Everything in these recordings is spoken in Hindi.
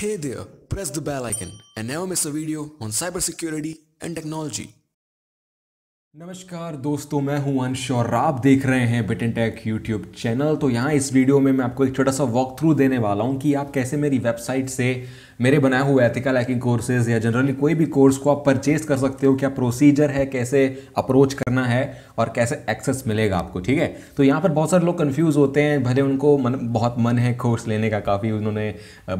Hey there, press the bell icon and never miss a video on cybersecurity and technology. नमस्कार दोस्तों मैं हूं अंश और आप देख रहे हैं बिटन टेक यूट्यूब चैनल तो यहाँ इस वीडियो में मैं आपको एक छोटा सा वॉक थ्रू देने वाला हूं कि आप कैसे मेरी वेबसाइट से मेरे बनाए हुए एथिकल हैकिंग कोर्सेज या जनरली कोई भी कोर्स को आप परचेज कर सकते हो क्या प्रोसीजर है कैसे अप्रोच करना है और कैसे एक्सेस मिलेगा आपको ठीक है तो यहाँ पर बहुत सारे लोग कन्फ्यूज होते हैं भले उनको मन बहुत मन है कोर्स लेने का काफ़ी उन्होंने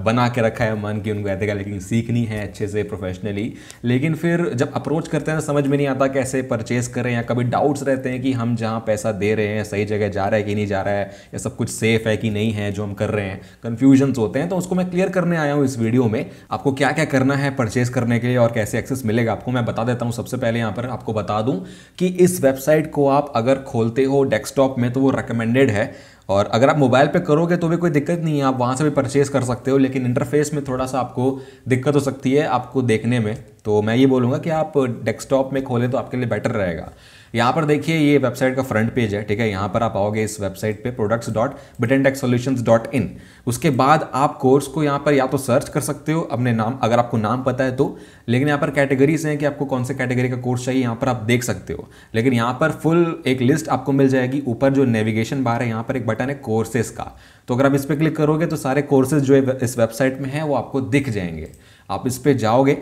बना के रखा है मन कि उनको एथिकल हैकिंग सीखनी है अच्छे से प्रोफेशनली लेकिन फिर जब अप्रोच करते हैं तो समझ में नहीं आता कैसे परचेज कर रहे हैं या कभी डाउट्स रहते हैं कि हम जहाँ पैसा दे रहे हैं सही जगह जा रहा है कि नहीं जा रहा है या सब कुछ सेफ है कि नहीं है जो हम कर रहे हैं कन्फ्यूजन्स होते हैं तो उसको मैं क्लियर करने आया हूँ इस वीडियो में आपको क्या क्या करना है परचेज करने के लिए और कैसे एक्सेस मिलेगा आपको मैं बता देता हूँ सबसे पहले यहाँ पर आपको बता दूँ कि इस वेबसाइट को आप अगर खोलते हो डेस्कटॉप में तो वो रिकमेंडेड है और अगर आप मोबाइल पे करोगे तो भी कोई दिक्कत नहीं है आप वहाँ से भी परचेज़ कर सकते हो लेकिन इंटरफेस में थोड़ा सा आपको दिक्कत हो सकती है आपको देखने में तो मैं ये बोलूँगा कि आप डेस्कटॉप में खोलें तो आपके लिए बेटर रहेगा यहाँ पर देखिए ये वेबसाइट का फ्रंट पेज है ठीक है यहाँ पर आप आओगे इस वेबसाइट पे प्रोडक्ट्स डॉट बिटन टेक सोल्यूशन डॉट इन उसके बाद आप कोर्स को यहाँ पर या तो सर्च कर सकते हो अपने नाम अगर आपको नाम पता है तो लेकिन यहाँ पर कैटेगरीज हैं कि आपको कौन से कैटेगरी का कोर्स चाहिए यहाँ पर आप देख सकते हो लेकिन यहाँ पर फुल एक लिस्ट आपको मिल जाएगी ऊपर जो नेविगेशन बार है यहाँ पर एक बटन है कोर्सेज का तो अगर आप इस पर क्लिक करोगे तो सारे कोर्सेज जो इस वेबसाइट में है वो आपको दिख जाएंगे आप इस पर जाओगे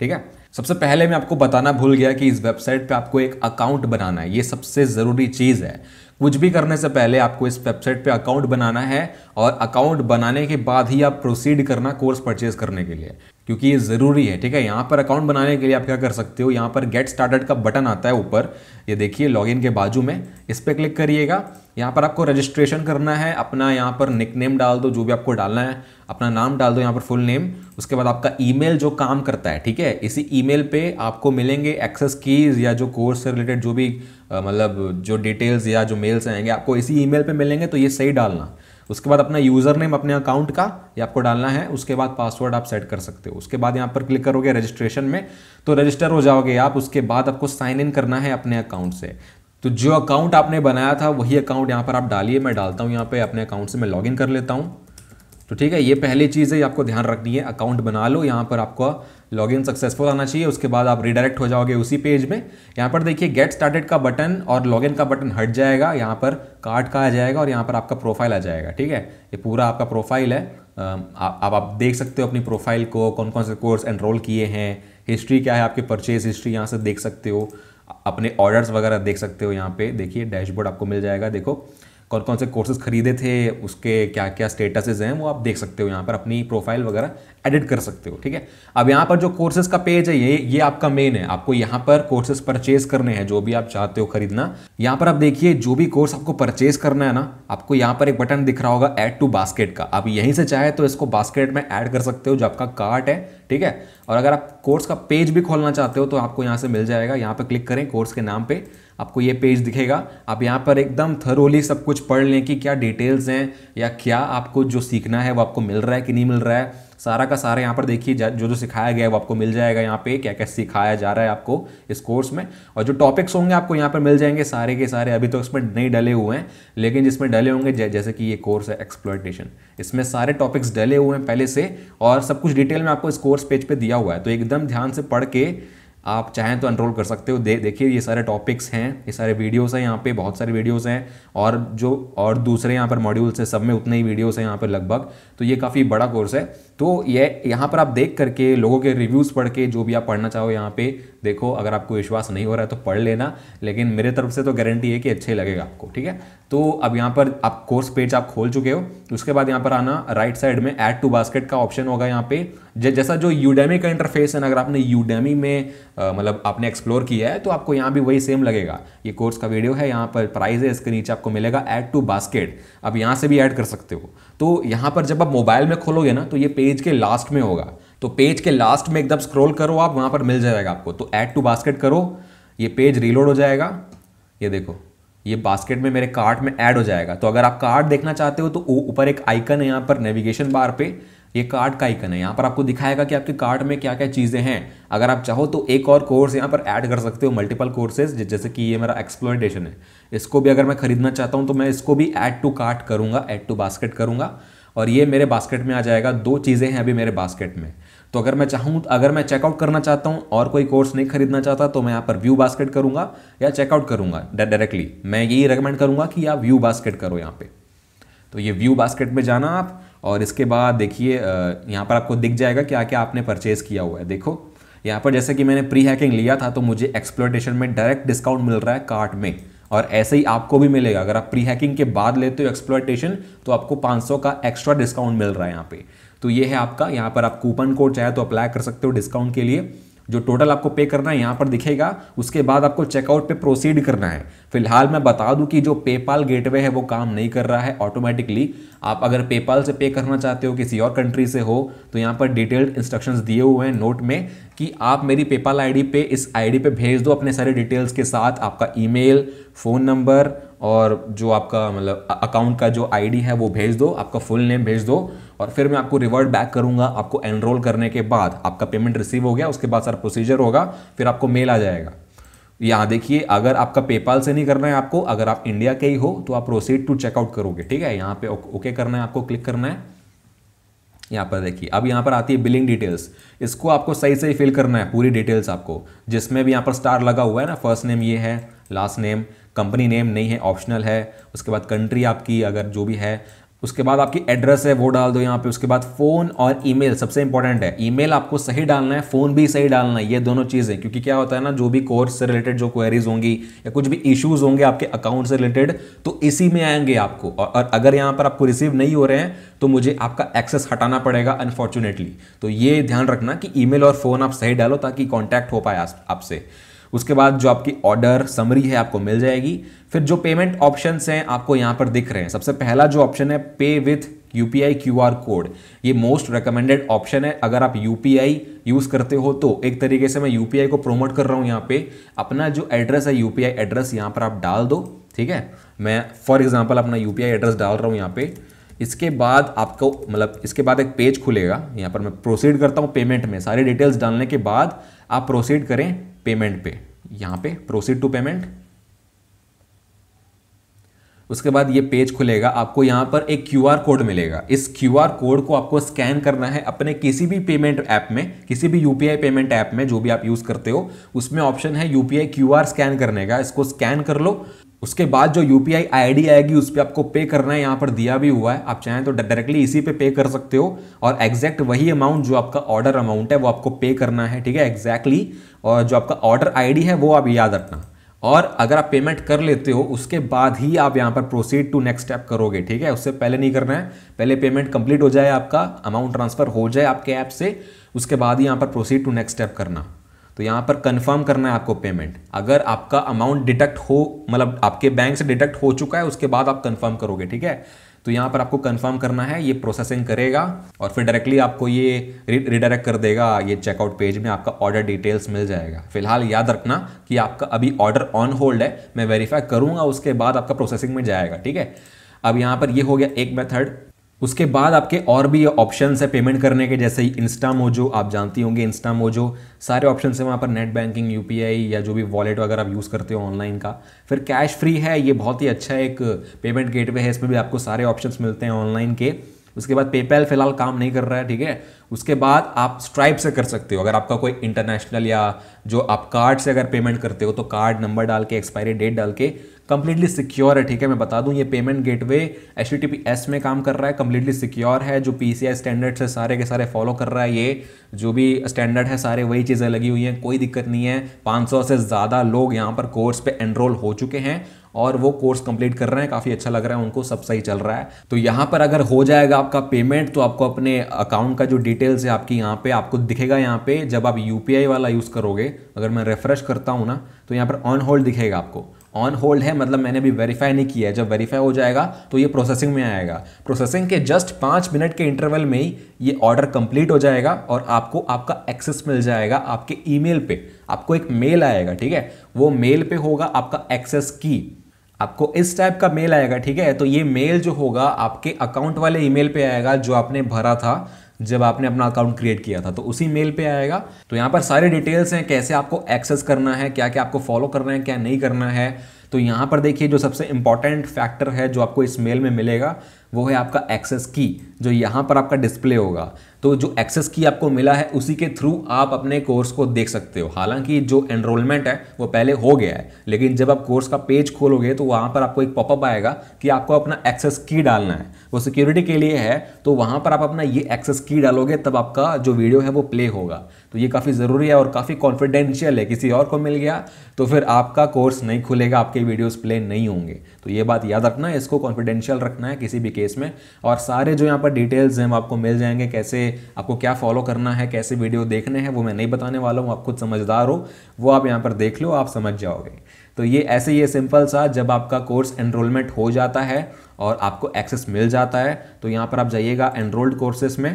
ठीक है सबसे पहले मैं आपको बताना भूल गया कि इस वेबसाइट पे आपको एक अकाउंट बनाना है ये सबसे ज़रूरी चीज़ है कुछ भी करने से पहले आपको इस वेबसाइट पे अकाउंट बनाना है और अकाउंट बनाने के बाद ही आप प्रोसीड करना कोर्स परचेज करने के लिए क्योंकि ये ज़रूरी है ठीक है यहाँ पर अकाउंट बनाने के लिए आप क्या कर सकते हो यहाँ पर गेट स्टार्टेड का बटन आता है ऊपर ये देखिए लॉगिन के बाजू में इस पर क्लिक करिएगा यहाँ पर आपको रजिस्ट्रेशन करना है अपना यहाँ पर निकनेम डाल दो जो भी आपको डालना है अपना नाम डाल दो यहाँ पर फुल नेम उसके बाद आपका ईमेल जो काम करता है ठीक है इसी ईमेल पे आपको मिलेंगे एक्सेस कीज़ या जो कोर्स से रिलेटेड जो भी मतलब जो डिटेल्स या जो मेल्स आएंगे आपको इसी ईमेल पे मिलेंगे तो ये सही डालना उसके बाद अपना यूज़र नेम अपने अकाउंट का ये आपको डालना है उसके बाद पासवर्ड आप सेट कर सकते हो उसके बाद यहाँ पर क्लिक करोगे रजिस्ट्रेशन में तो रजिस्टर हो जाओगे आप उसके बाद आपको साइन इन करना है अपने अकाउंट से तो जो अकाउंट आपने बनाया था वही अकाउंट यहाँ पर आप डालिए मैं डालता हूँ यहाँ पे अपने अकाउंट से मैं लॉग कर लेता हूँ तो ठीक है ये पहली चीज़ है आपको ध्यान रखनी है अकाउंट बना लो यहाँ पर आपका लॉग इन सक्सेसफुल आना चाहिए उसके बाद आप रिडायरेक्ट हो जाओगे उसी पेज में यहाँ पर देखिए गेट स्टार्टेड का बटन और लॉगिन का बटन हट जाएगा यहाँ पर कार्ड का आ जाएगा और यहाँ पर आपका प्रोफाइल आ जाएगा ठीक है ये पूरा आपका प्रोफाइल है आप आप देख सकते हो अपनी प्रोफाइल को कौन कौन से कोर्स एनरोल किए हैं हिस्ट्री क्या है आपके परचेज हिस्ट्री यहाँ से देख सकते हो अपने ऑर्डर्स वगैरह देख सकते हो यहाँ पे देखिए डैशबोर्ड आपको मिल जाएगा देखो कौन कौन से कोर्सेज खरीदे थे उसके क्या क्या स्टेटसेज हैं वो आप देख सकते हो यहाँ पर अपनी प्रोफाइल वगैरह एडिट कर सकते हो ठीक है अब यहाँ पर जो कोर्सेज का पेज है ये ये आपका मेन है आपको यहाँ पर कोर्सेज परचेज करने हैं जो भी आप चाहते हो खरीदना यहाँ पर आप देखिए जो भी कोर्स आपको परचेज करना है ना आपको यहाँ पर एक बटन दिख रहा होगा ऐड टू बास्केट का आप यहीं से चाहे तो इसको बास्केट में ऐड कर सकते हो जो आपका कार्ट है ठीक है और अगर आप कोर्स का पेज भी खोलना चाहते हो तो आपको यहाँ से मिल जाएगा यहाँ पर क्लिक करें कोर्स के नाम पर आपको ये पेज दिखेगा आप यहाँ पर एकदम थरोली सब कुछ पढ़ लें कि क्या डिटेल्स हैं या क्या आपको जो सीखना है वो आपको मिल रहा है कि नहीं मिल रहा है सारा का सारा यहाँ पर देखिए जो जो सिखाया गया है वो आपको मिल जाएगा यहाँ पे क्या क्या सिखाया जा रहा है आपको इस कोर्स में और जो टॉपिक्स होंगे आपको यहाँ पर मिल जाएंगे सारे के सारे अभी तो इसमें नहीं डले हुए हैं लेकिन जिसमें डले होंगे जैसे कि ये कोर्स है एक्सप्लोइटेशन इसमें सारे टॉपिक्स डले हुए हैं पहले से और सब कुछ डिटेल में आपको इस कोर्स पेज पर दिया हुआ है तो एकदम ध्यान से पढ़ के आप चाहें तो अनरोल कर सकते हो दे देखिए ये सारे टॉपिक्स हैं ये सारे वीडियोस हैं यहाँ पे बहुत सारे वीडियोस हैं और जो और दूसरे यहाँ पर मॉड्यूल्स हैं सब में उतने ही वीडियोस हैं यहाँ पर लगभग तो ये काफ़ी बड़ा कोर्स है तो ये यहाँ पर आप देख करके लोगों के रिव्यूज़ पढ़ के जो भी आप पढ़ना चाहो यहाँ पे देखो अगर आपको विश्वास नहीं हो रहा है तो पढ़ लेना लेकिन मेरे तरफ से तो गारंटी है कि अच्छे लगेगा आपको ठीक है तो अब यहाँ पर आप कोर्स पेज आप खोल चुके हो उसके बाद यहाँ पर आना राइट साइड में ऐड टू बास्केट का ऑप्शन होगा यहाँ पे जैसा जो यूडेमी का इंटरफेस है ना अगर आपने यूडेमी में मतलब आपने एक्सप्लोर किया है तो आपको यहाँ भी वही सेम लगेगा ये कोर्स का वीडियो है यहाँ पर प्राइस है इसके नीचे आपको मिलेगा ऐड टू बास्केट आप यहाँ से भी ऐड कर सकते हो तो यहाँ पर जब आप मोबाइल में खोलोगे ना तो ये पेज पेज के लास्ट में होगा तो पेज के लास्ट में एकदम स्क्रॉल करो आप वहां पर मिल जाएगा आपको तो ऐड टू बास्केट करो ये पेज रीलोड हो जाएगा ये देखो ये बास्केट में मेरे कार्ट में ऐड हो जाएगा तो अगर आप कार्ड देखना चाहते हो तो ऊपर एक आइकन है यहाँ पर नेविगेशन बार पे ये कार्ड का आइकन है यहाँ पर आपको दिखाएगा कि आपके कार्ड में क्या क्या चीज़ें हैं अगर आप चाहो तो एक और कोर्स यहाँ पर ऐड कर सकते हो मल्टीपल कोर्सेज जैसे कि ये मेरा एक्सप्लोरेशन है इसको भी अगर मैं खरीदना चाहता हूँ तो मैं इसको भी ऐड टू कार्ट करूँगा ऐड टू बास्केट करूँगा और ये मेरे बास्केट में आ जाएगा दो चीज़ें हैं अभी मेरे बास्केट में तो अगर मैं चाहूँ अगर मैं चेकआउट करना चाहता हूँ और कोई कोर्स नहीं खरीदना चाहता तो मैं यहाँ पर व्यू बास्केट करूँगा या चेकआउट करूँगा डायरेक्टली मैं यही रिकमेंड करूँगा कि आप व्यू बास्केट करो यहाँ पर तो ये व्यू बास्केट में जाना आप और इसके बाद देखिए यहाँ पर आपको दिख जाएगा क्या क्या आपने परचेज़ किया हुआ है देखो यहाँ पर जैसे कि मैंने प्री हैकिंग लिया था तो मुझे एक्सप्लोटेशन में डायरेक्ट डिस्काउंट मिल रहा है कार्ट में और ऐसे ही आपको भी मिलेगा अगर आप प्री हैकिंग के बाद लेते हो एक्सप्लॉयटेशन तो आपको 500 का एक्स्ट्रा डिस्काउंट मिल रहा है यहाँ पे तो ये है आपका यहाँ पर आप कूपन कोड चाहे तो अप्लाई कर सकते हो डिस्काउंट के लिए जो टोटल आपको पे करना है यहाँ पर दिखेगा उसके बाद आपको चेकआउट पे प्रोसीड करना है फिलहाल मैं बता दूं कि जो पेपाल गेटवे है वो काम नहीं कर रहा है ऑटोमेटिकली आप अगर पेपाल से पे करना चाहते हो किसी और कंट्री से हो तो यहाँ पर डिटेल्ड इंस्ट्रक्शंस दिए हुए हैं नोट में कि आप मेरी पेपाल आईडी पे इस आईडी पे भेज दो अपने सारे डिटेल्स के साथ आपका ईमेल फ़ोन नंबर और जो आपका मतलब अकाउंट का जो आईडी है वो भेज दो आपका फुल नेम भेज दो और फिर मैं आपको रिवर्ट बैक करूंगा आपको एनरोल करने के बाद आपका पेमेंट रिसीव हो गया उसके बाद सारा प्रोसीजर होगा फिर आपको मेल आ जाएगा यहाँ देखिए अगर आपका पेपाल से नहीं करना है आपको अगर आप इंडिया के ही हो तो आप प्रोसीड टू चेकआउट करोगे ठीक है यहाँ पे ओके करना है आपको क्लिक करना है यहाँ पर देखिए अब यहाँ पर आती है बिलिंग डिटेल्स इसको आपको सही सही फिल करना है पूरी डिटेल्स आपको जिसमें भी यहाँ पर स्टार लगा हुआ है ना फर्स्ट नेम ये है लास्ट नेम कंपनी नेम नहीं है ऑप्शनल है उसके बाद कंट्री आपकी अगर जो भी है उसके बाद आपकी एड्रेस है वो डाल दो यहाँ पे उसके बाद फ़ोन और ईमेल सबसे इंपॉर्टेंट है ईमेल आपको सही डालना है फ़ोन भी सही डालना है ये दोनों चीज़ें क्योंकि क्या होता है ना जो भी कोर्स से रिलेटेड जो क्वेरीज होंगी या कुछ भी इश्यूज होंगे आपके अकाउंट से रिलेटेड तो इसी में आएंगे आपको और अगर यहाँ पर आपको रिसीव नहीं हो रहे हैं तो मुझे आपका एक्सेस हटाना पड़ेगा अनफॉर्चुनेटली तो ये ध्यान रखना कि ई और फ़ोन आप सही डालो ताकि कॉन्टैक्ट हो पाए आपसे उसके बाद जो आपकी ऑर्डर समरी है आपको मिल जाएगी फिर जो पेमेंट ऑप्शन हैं आपको यहाँ पर दिख रहे हैं सबसे पहला जो ऑप्शन है pay with U P I Q R code ये मोस्ट रिकमेंडेड ऑप्शन है अगर आप यू पी आई यूज़ करते हो तो एक तरीके से मैं यू पी आई को प्रोमोट कर रहा हूँ यहाँ पे अपना जो एड्रेस है यू पी आई एड्रेस यहाँ पर आप डाल दो ठीक है मैं फॉर एग्जाम्पल अपना यू पी आई एड्रेस डाल रहा हूँ यहाँ पे इसके बाद आपको मतलब इसके बाद एक पेज खुलेगा यहाँ पर मैं प्रोसीड करता हूँ पेमेंट में सारी डिटेल्स डालने के बाद आप प्रोसीड करें पेमेंट पे यहां पे प्रोसीड टू पेमेंट उसके बाद ये पेज खुलेगा आपको यहां पर एक क्यू आर कोड मिलेगा इस क्यू आर कोड को आपको स्कैन करना है अपने किसी भी पेमेंट ऐप में किसी भी यू पेमेंट ऐप में जो भी आप यूज़ करते हो उसमें ऑप्शन है U P Q R scan करने का इसको स्कैन कर लो उसके बाद जो यू पी आई आएगी उस पर आपको पे करना है यहाँ पर दिया भी हुआ है आप चाहें तो डायरेक्टली इसी पे पे कर सकते हो और एग्जैक्ट वही अमाउंट जो आपका ऑर्डर अमाउंट है वो आपको पे करना है ठीक है एग्जैक्टली और जो आपका ऑर्डर आई है वो आप याद रखना और अगर आप पेमेंट कर लेते हो उसके बाद ही आप यहाँ पर प्रोसीड टू नेक्स्ट स्टेप करोगे ठीक है उससे पहले नहीं करना है पहले पेमेंट कंप्लीट हो जाए आपका अमाउंट ट्रांसफर हो जाए आपके ऐप से उसके बाद ही यहाँ पर प्रोसीड टू नेक्स्ट स्टेप करना तो यहाँ पर कंफर्म करना है आपको पेमेंट अगर आपका अमाउंट डिटेक्ट हो मतलब आपके बैंक से डिटेक्ट हो चुका है उसके बाद आप कंफर्म करोगे ठीक है तो यहाँ पर आपको कंफर्म करना है ये प्रोसेसिंग करेगा और फिर डायरेक्टली आपको ये रिडायरेक्ट कर देगा ये चेकआउट पेज में आपका ऑर्डर डिटेल्स मिल जाएगा फिलहाल याद रखना कि आपका अभी ऑर्डर ऑन होल्ड है मैं वेरीफाई करूँगा उसके बाद आपका प्रोसेसिंग में जाएगा ठीक है अब यहाँ पर ये हो गया एक मेथड उसके बाद आपके और भी ऑप्शन है पेमेंट करने के जैसे इंस्टा मोजो आप जानती होंगे इंस्टा मोजो सारे ऑप्शन है वहाँ पर नेट बैंकिंग यू या जो भी वॉलेट वगैरह आप यूज़ करते हो ऑनलाइन का फिर कैश फ्री है ये बहुत ही अच्छा एक पेमेंट गेटवे है इसमें भी आपको सारे ऑप्शन मिलते हैं ऑनलाइन के उसके बाद पेपैल फिलहाल काम नहीं कर रहा है ठीक है उसके बाद आप स्ट्राइप से कर सकते हो अगर आपका कोई इंटरनेशनल या जो आप कार्ड से अगर पेमेंट करते हो तो कार्ड नंबर डाल के एक्सपायरी डेट डाल के कंप्लीटली सिक्योर है ठीक है मैं बता दूं ये payment gateway H T P S में काम कर रहा है कंप्लीटली सिक्योर है जो पी सी आई स्टैंडर्ड्स है सारे के सारे फॉलो कर रहा है ये जो भी स्टैंडर्ड है सारे वही चीज़ें लगी हुई हैं कोई दिक्कत नहीं है 500 से ज़्यादा लोग यहाँ पर कोर्स पे एनरोल हो चुके हैं और वो कोर्स कंप्लीट कर रहे हैं काफ़ी अच्छा लग रहा है उनको सब सही चल रहा है तो यहाँ पर अगर हो जाएगा आपका पेमेंट तो आपको अपने अकाउंट का जो डिटेल्स है आपकी यहाँ पे आपको दिखेगा यहाँ पे जब आप यू वाला यूज़ करोगे अगर मैं रेफ्रेश करता हूँ ना तो यहाँ पर ऑन होल्ड दिखेगा आपको ऑन होल्ड है मतलब मैंने अभी वेरीफाई नहीं किया है जब वेरीफाई हो जाएगा तो ये प्रोसेसिंग में आएगा प्रोसेसिंग के जस्ट पाँच मिनट के इंटरवल में ही ये ऑर्डर कंप्लीट हो जाएगा और आपको आपका एक्सेस मिल जाएगा आपके ईमेल पे आपको एक मेल आएगा ठीक है वो मेल पे होगा आपका एक्सेस की आपको इस टाइप का मेल आएगा ठीक है तो ये मेल जो होगा आपके अकाउंट वाले ईमेल पे आएगा जो आपने भरा था जब आपने अपना अकाउंट क्रिएट किया था तो उसी मेल पे आएगा तो यहाँ पर सारे डिटेल्स हैं कैसे आपको एक्सेस करना है क्या क्या आपको फॉलो करना है क्या नहीं करना है तो यहाँ पर देखिए जो सबसे इंपॉर्टेंट फैक्टर है जो आपको इस मेल में मिलेगा वो है आपका एक्सेस की जो यहाँ पर आपका डिस्प्ले होगा तो जो एक्सेस की आपको मिला है उसी के थ्रू आप अपने कोर्स को देख सकते हो हालांकि जो एनरोलमेंट है वो पहले हो गया है लेकिन जब आप कोर्स का पेज खोलोगे तो वहाँ पर आपको एक पॉपअप आएगा कि आपको अपना एक्सेस की डालना है वो सिक्योरिटी के लिए है तो वहाँ पर आप अपना ये एक्सेस की डालोगे तब आपका जो वीडियो है वो प्ले होगा तो ये काफ़ी ज़रूरी है और काफ़ी कॉन्फिडेंशियल है किसी और को मिल गया तो फिर आपका कोर्स नहीं खुलेगा आपके वीडियोज़ प्ले नहीं होंगे तो ये बात याद रखना है इसको कॉन्फिडेंशियल रखना है किसी भी केस में और सारे जो यहाँ पर डिटेल्स हैं वो आपको मिल जाएंगे कैसे आपको क्या फॉलो करना है कैसे वीडियो देखने हैं वो मैं नहीं बताने वाला हूँ आप खुद समझदार हो वो आप यहाँ पर देख लो आप समझ जाओगे तो ये ऐसे ही सिंपल सा जब आपका कोर्स एनरोलमेंट हो जाता है और आपको एक्सेस मिल जाता है तो यहाँ पर आप जाइएगा एनरोल्ड कोर्सेस में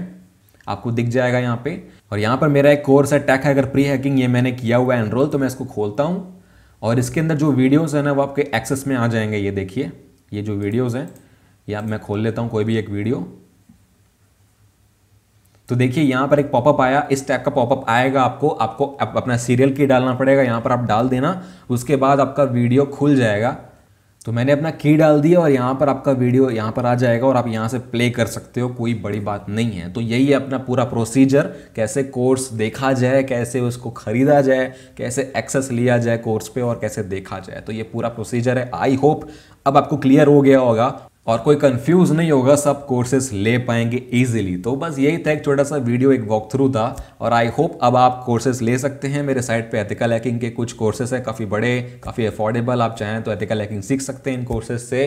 आपको दिख जाएगा यहाँ पे और यहाँ पर मेरा एक कोर्स है टैक हैकर प्री हैकिंग ये मैंने किया हुआ है एनरोल तो मैं इसको खोलता हूँ और इसके अंदर जो वीडियोस हैं ना वो आपके एक्सेस में आ जाएंगे ये देखिए ये जो वीडियोस हैं ये आप मैं खोल लेता हूँ कोई भी एक वीडियो तो देखिए यहाँ पर एक पॉपअप आया इस टैग का पॉपअप आएगा आपको आपको अपना सीरियल की डालना पड़ेगा यहाँ पर आप डाल देना उसके बाद आपका वीडियो खुल जाएगा तो मैंने अपना की डाल दिया और यहाँ पर आपका वीडियो यहाँ पर आ जाएगा और आप यहाँ से प्ले कर सकते हो कोई बड़ी बात नहीं है तो यही है अपना पूरा प्रोसीजर कैसे कोर्स देखा जाए कैसे उसको ख़रीदा जाए कैसे एक्सेस लिया जाए कोर्स पे और कैसे देखा जाए तो ये पूरा प्रोसीजर है आई होप अब आपको क्लियर हो गया होगा और कोई कंफ्यूज नहीं होगा सब कोर्सेस ले पाएंगे इजीली तो बस यही था एक छोटा सा वीडियो एक वॉक थ्रू था और आई होप अब आप कोर्सेस ले सकते हैं मेरे साइट पे एथिकल लैकिंग के कुछ कोर्सेस हैं काफ़ी बड़े काफ़ी अफोर्डेबल आप चाहें तो एथिकल लैकिंग सीख सकते हैं इन कोर्सेज से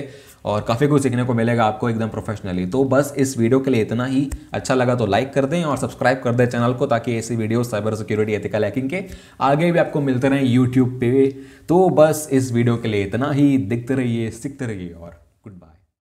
और काफ़ी कुछ सीखने को मिलेगा आपको एकदम प्रोफेशनली तो बस इस वीडियो के लिए इतना ही अच्छा लगा तो लाइक कर दें और सब्सक्राइब कर दें चैनल को ताकि ऐसी video cyber security ethical hacking के आगे भी आपको मिलते रहें यूट्यूब पे तो बस इस वीडियो के लिए इतना ही दिखते रहिए सीखते रहिए और